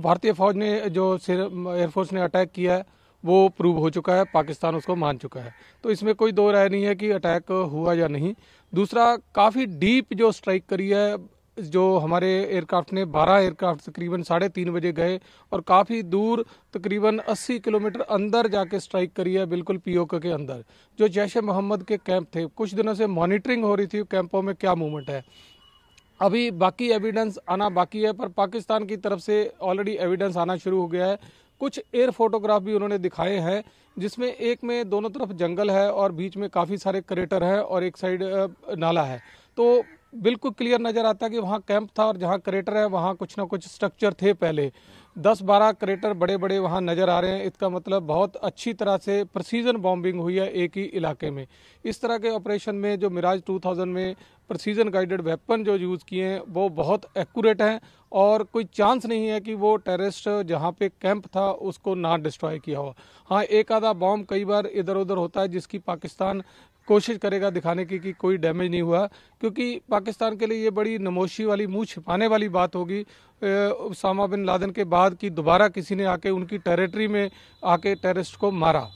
भारतीय फौज ने जो एयरफोर्स ने अटैक किया है वो प्रूव हो चुका है पाकिस्तान उसको मान चुका है तो इसमें कोई दो राय नहीं है कि अटैक हुआ या नहीं दूसरा काफ़ी डीप जो स्ट्राइक करी है जो हमारे एयरक्राफ्ट ने 12 एयरक्राफ्ट तकरीबन साढ़े तीन बजे गए और काफ़ी दूर तकरीबन 80 किलोमीटर अंदर जाके स्ट्राइक करी है बिल्कुल पीओके के अंदर जो जैश मोहम्मद के कैंप थे कुछ दिनों से मॉनिटरिंग हो रही थी कैंपों में क्या मूवमेंट है अभी बाकी एविडेंस आना बाकी है पर पाकिस्तान की तरफ से ऑलरेडी एविडेंस आना शुरू हो गया है कुछ एयर फोटोग्राफ भी उन्होंने दिखाए हैं जिसमें एक में दोनों तरफ जंगल है और बीच में काफ़ी सारे करेटर हैं और एक साइड नाला है तो बिल्कुल क्लियर नज़र आता है कि वहाँ कैंप था और जहाँ करेटर है वहाँ कुछ ना कुछ स्ट्रक्चर थे पहले दस बारह करेटर बड़े बड़े वहाँ नज़र आ रहे हैं इसका मतलब बहुत अच्छी तरह से प्रसीजन बॉम्बिंग हुई है एक ही इलाके में इस तरह के ऑपरेशन में जो मिराज 2000 में प्रसीजन गाइडेड वेपन जो यूज़ किए हैं वो बहुत एक्यूरेट हैं और कोई चांस नहीं है कि वो टेररिस्ट जहाँ पे कैंप था उसको ना डिस्ट्रॉय किया हो हाँ एक आधा बॉम्ब कई बार इधर उधर होता है जिसकी पाकिस्तान कोशिश करेगा दिखाने की कि कोई डैमेज नहीं हुआ क्योंकि पाकिस्तान के लिए ये बड़ी नमोशी वाली मुंह छिपाने वाली बात होगी उसामा बिन लादन के बाद कि दोबारा किसी ने आके उनकी टेरिटरी में आके टेररिस्ट को मारा